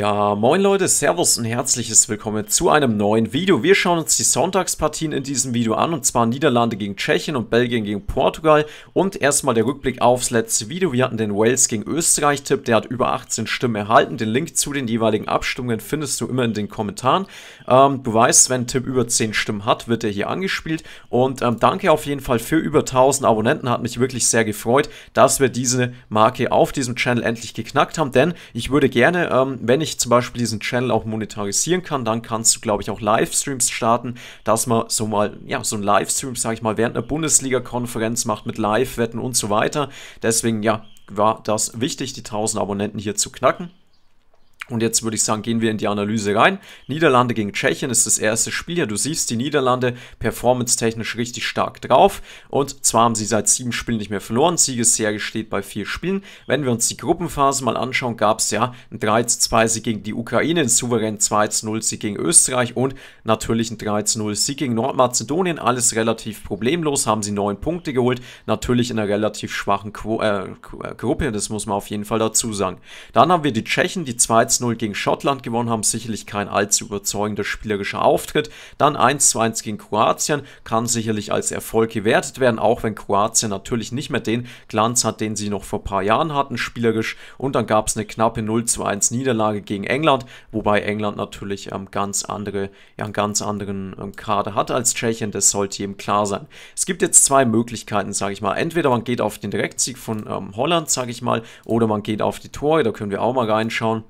Ja, moin Leute, Servus und herzliches Willkommen zu einem neuen Video. Wir schauen uns die Sonntagspartien in diesem Video an, und zwar Niederlande gegen Tschechien und Belgien gegen Portugal. Und erstmal der Rückblick aufs letzte Video. Wir hatten den Wales gegen Österreich-Tipp, der hat über 18 Stimmen erhalten. Den Link zu den jeweiligen Abstimmungen findest du immer in den Kommentaren. Ähm, du weißt, wenn ein Tipp über 10 Stimmen hat, wird er hier angespielt. Und ähm, danke auf jeden Fall für über 1000 Abonnenten, hat mich wirklich sehr gefreut, dass wir diese Marke auf diesem Channel endlich geknackt haben. Denn ich würde gerne, ähm, wenn ich ich zum Beispiel diesen Channel auch monetarisieren kann, dann kannst du, glaube ich, auch Livestreams starten, dass man so mal, ja, so ein Livestream, sage ich mal, während einer Bundesliga-Konferenz macht mit Live-Wetten und so weiter. Deswegen, ja, war das wichtig, die 1000 Abonnenten hier zu knacken. Und jetzt würde ich sagen, gehen wir in die Analyse rein. Niederlande gegen Tschechien ist das erste Spiel. Ja, du siehst, die Niederlande performance-technisch richtig stark drauf. Und zwar haben sie seit sieben Spielen nicht mehr verloren. Siegesserie steht bei vier Spielen. Wenn wir uns die Gruppenphase mal anschauen, gab es ja ein 3-2-Sieg gegen die Ukraine, ein souverän 2-0-Sieg gegen Österreich und natürlich ein 3-0-Sieg gegen Nordmazedonien. Alles relativ problemlos, haben sie neun Punkte geholt. Natürlich in einer relativ schwachen Quo äh, äh Gruppe, das muss man auf jeden Fall dazu sagen. Dann haben wir die Tschechen, die 2 1-0 gegen Schottland gewonnen haben, sicherlich kein allzu überzeugender spielerischer Auftritt. Dann 1-2-1 gegen Kroatien, kann sicherlich als Erfolg gewertet werden, auch wenn Kroatien natürlich nicht mehr den Glanz hat, den sie noch vor ein paar Jahren hatten, spielerisch. Und dann gab es eine knappe 0-1 Niederlage gegen England, wobei England natürlich ähm, ganz andere, ja, einen ganz anderen ähm, Kader hat als Tschechien, das sollte jedem klar sein. Es gibt jetzt zwei Möglichkeiten, sage ich mal. Entweder man geht auf den Direktsieg von ähm, Holland, sage ich mal, oder man geht auf die Tore, da können wir auch mal reinschauen.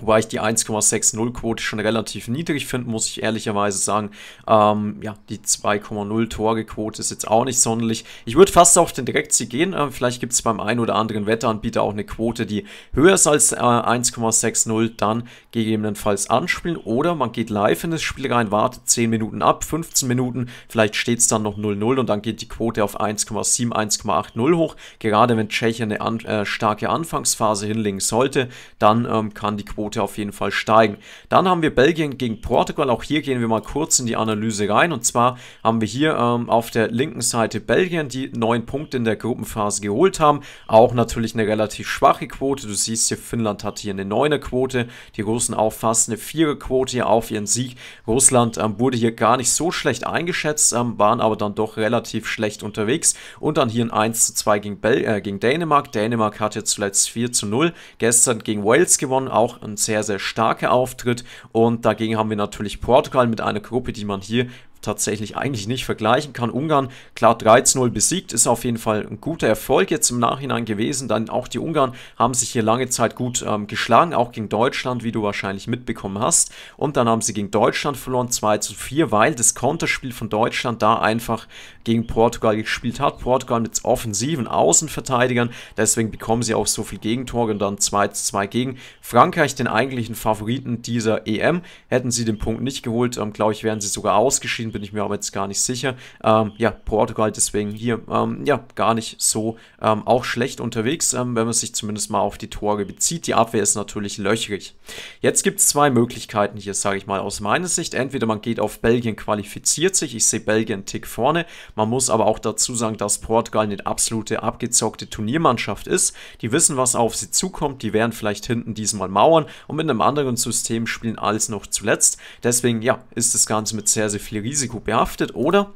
Wobei ich die 1,60-Quote schon relativ niedrig finde, muss ich ehrlicherweise sagen. Ähm, ja, die 2,0-Tore-Quote ist jetzt auch nicht sonderlich. Ich würde fast auf den Direktsieg gehen. Ähm, vielleicht gibt es beim einen oder anderen Wetteranbieter auch eine Quote, die höher ist als äh, 1,60. Dann gegebenenfalls anspielen. Oder man geht live in das Spiel rein, wartet 10 Minuten ab, 15 Minuten. Vielleicht steht es dann noch 0-0 und dann geht die Quote auf 1,7, 1,80 hoch. Gerade wenn Tschechien eine an, äh, starke Anfangsphase hinlegen sollte, dann ähm, kann die Quote Quote auf jeden Fall steigen. Dann haben wir Belgien gegen Portugal. Auch hier gehen wir mal kurz in die Analyse rein. Und zwar haben wir hier ähm, auf der linken Seite Belgien, die neun Punkte in der Gruppenphase geholt haben. Auch natürlich eine relativ schwache Quote. Du siehst hier, Finnland hat hier eine neuner Quote. Die Russen auch fast eine vierer Quote hier auf ihren Sieg. Russland ähm, wurde hier gar nicht so schlecht eingeschätzt, ähm, waren aber dann doch relativ schlecht unterwegs. Und dann hier ein 1 zu 2 gegen, Bel äh, gegen Dänemark. Dänemark hatte zuletzt 4 zu 0. Gestern gegen Wales gewonnen, auch ein sehr, sehr starker Auftritt. Und dagegen haben wir natürlich Portugal mit einer Gruppe, die man hier tatsächlich eigentlich nicht vergleichen kann. Ungarn klar 13-0 besiegt, ist auf jeden Fall ein guter Erfolg jetzt im Nachhinein gewesen. Dann auch die Ungarn haben sich hier lange Zeit gut ähm, geschlagen, auch gegen Deutschland, wie du wahrscheinlich mitbekommen hast. Und dann haben sie gegen Deutschland verloren 2 zu 4, weil das Konterspiel von Deutschland da einfach gegen Portugal gespielt hat. Portugal mit offensiven Außenverteidigern, deswegen bekommen sie auch so viel Gegentore und dann 2 zu 2 gegen Frankreich, den eigentlichen Favoriten dieser EM. Hätten sie den Punkt nicht geholt, ähm, glaube ich, wären sie sogar ausgeschieden entschieden, bin ich mir aber jetzt gar nicht sicher. Ähm, ja, Portugal deswegen hier ähm, ja gar nicht so ähm, auch schlecht unterwegs, ähm, wenn man sich zumindest mal auf die Tore bezieht. Die Abwehr ist natürlich löchrig. Jetzt gibt es zwei Möglichkeiten hier, sage ich mal, aus meiner Sicht. Entweder man geht auf Belgien, qualifiziert sich. Ich sehe Belgien einen tick vorne. Man muss aber auch dazu sagen, dass Portugal eine absolute abgezockte Turniermannschaft ist. Die wissen, was auf sie zukommt. Die werden vielleicht hinten diesmal mauern und mit einem anderen System spielen als noch zuletzt. Deswegen, ja, ist das Ganze mit sehr, sehr viel Risiko risikobehaftet oder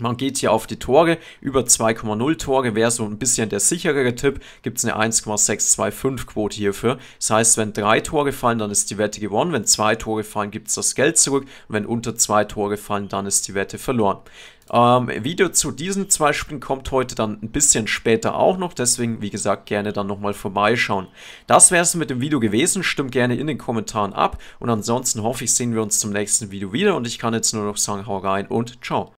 man geht hier auf die Tore, über 2,0 Tore wäre so ein bisschen der sicherere Tipp, gibt es eine 1,625 Quote hierfür. Das heißt, wenn drei Tore fallen, dann ist die Wette gewonnen, wenn zwei Tore fallen, gibt es das Geld zurück und wenn unter zwei Tore fallen, dann ist die Wette verloren. Ähm, Video zu diesen zwei Spielen kommt heute dann ein bisschen später auch noch, deswegen wie gesagt gerne dann nochmal vorbeischauen. Das wäre es mit dem Video gewesen, stimmt gerne in den Kommentaren ab und ansonsten hoffe ich sehen wir uns zum nächsten Video wieder und ich kann jetzt nur noch sagen, hau rein und ciao.